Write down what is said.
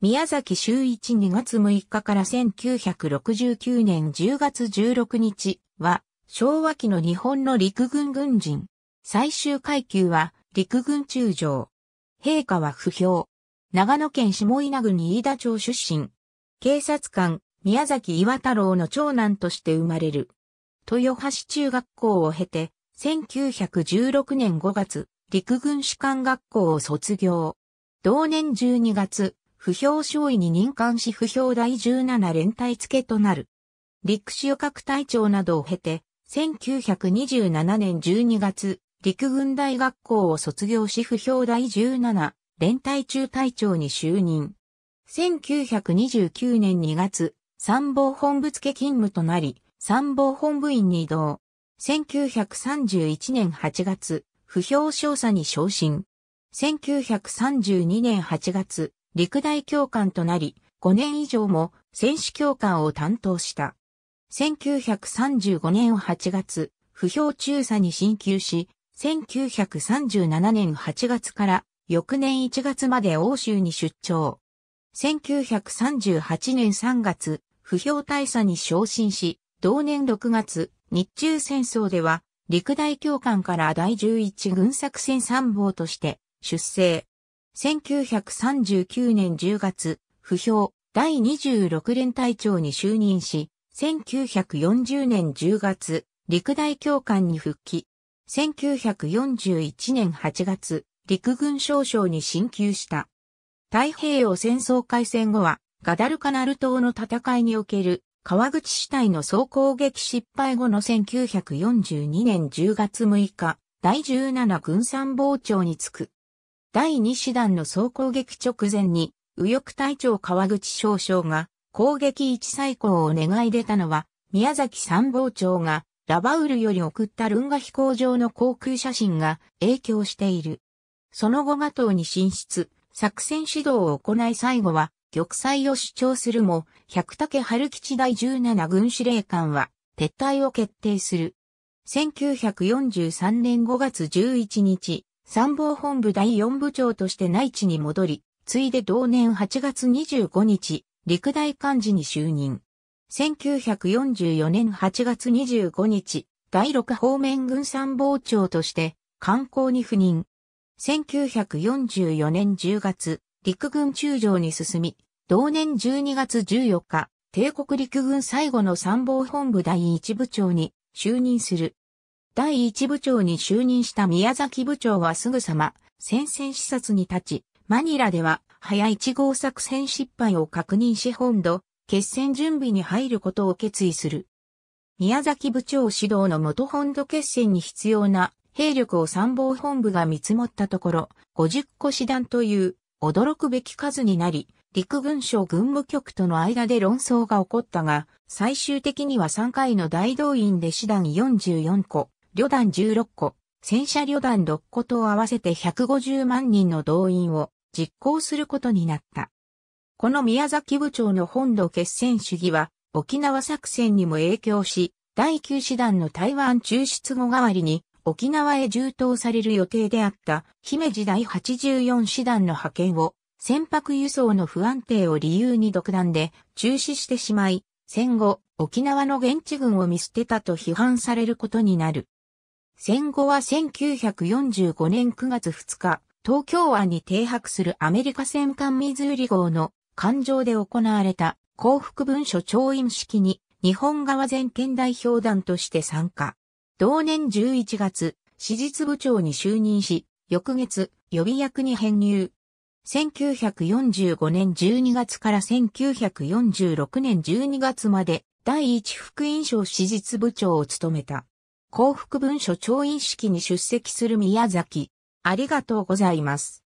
宮崎周一2月6日から1969年10月16日は、昭和期の日本の陸軍軍人。最終階級は、陸軍中将。陛下は不評。長野県下稲郡飯田町出身。警察官、宮崎岩太郎の長男として生まれる。豊橋中学校を経て、1916年5月、陸軍士官学校を卒業。同年12月、不評少尉に任官し不評第17連隊付となる。陸主各隊長などを経て、1927年12月、陸軍大学校を卒業し不評第17連隊中隊長に就任。1929年2月、参謀本部付勤務となり、参謀本部員に移動。1931年8月、不評少佐に昇進。1932年8月、陸大教官となり、5年以上も選手教官を担当した。1935年8月、不評中佐に進級し、1937年8月から翌年1月まで欧州に出張。1938年3月、不評大佐に昇進し、同年6月、日中戦争では、陸大教官から第11軍作戦参謀として出征。1939年10月、不評、第26連隊長に就任し、1940年10月、陸大教官に復帰。1941年8月、陸軍少将に進級した。太平洋戦争開戦後は、ガダルカナル島の戦いにおける川口市隊の総攻撃失敗後の1942年10月6日、第17軍参謀長に着く。第2師団の総攻撃直前に、右翼隊長川口少将が攻撃一最高を願い出たのは、宮崎参謀長がラバウルより送ったルンガ飛行場の航空写真が影響している。その後ガ島に進出、作戦指導を行い最後は玉砕を主張するも、百武春吉第17軍司令官は撤退を決定する。1943年5月11日、参謀本部第四部長として内地に戻り、ついで同年8月25日、陸大幹事に就任。1944年8月25日、第六方面軍参謀長として、観光に赴任。1944年10月、陸軍中将に進み、同年12月14日、帝国陸軍最後の参謀本部第一部長に就任する。第一部長に就任した宮崎部長はすぐさま、戦線視察に立ち、マニラでは、早1号作戦失敗を確認し本土、決戦準備に入ることを決意する。宮崎部長指導の元本土決戦に必要な兵力を参謀本部が見積もったところ、50個師団という驚くべき数になり、陸軍省軍務局との間で論争が起こったが、最終的には3回の大動員で師団44個、旅団16個、戦車旅団6個と合わせて150万人の動員を実行することになった。この宮崎部長の本土決戦主義は沖縄作戦にも影響し、第9師団の台湾抽出後代わりに沖縄へ充当される予定であった姫路第84師団の派遣を船舶輸送の不安定を理由に独断で中止してしまい、戦後沖縄の現地軍を見捨てたと批判されることになる。戦後は1945年9月2日、東京湾に停泊するアメリカ戦艦ミズーリ号の艦上で行われた幸福文書調印式に日本側全県代表団として参加。同年11月、史実部長に就任し、翌月、予備役に編入。1945年12月から1946年12月まで第一副院長史実部長を務めた。幸福文書調印式に出席する宮崎。ありがとうございます。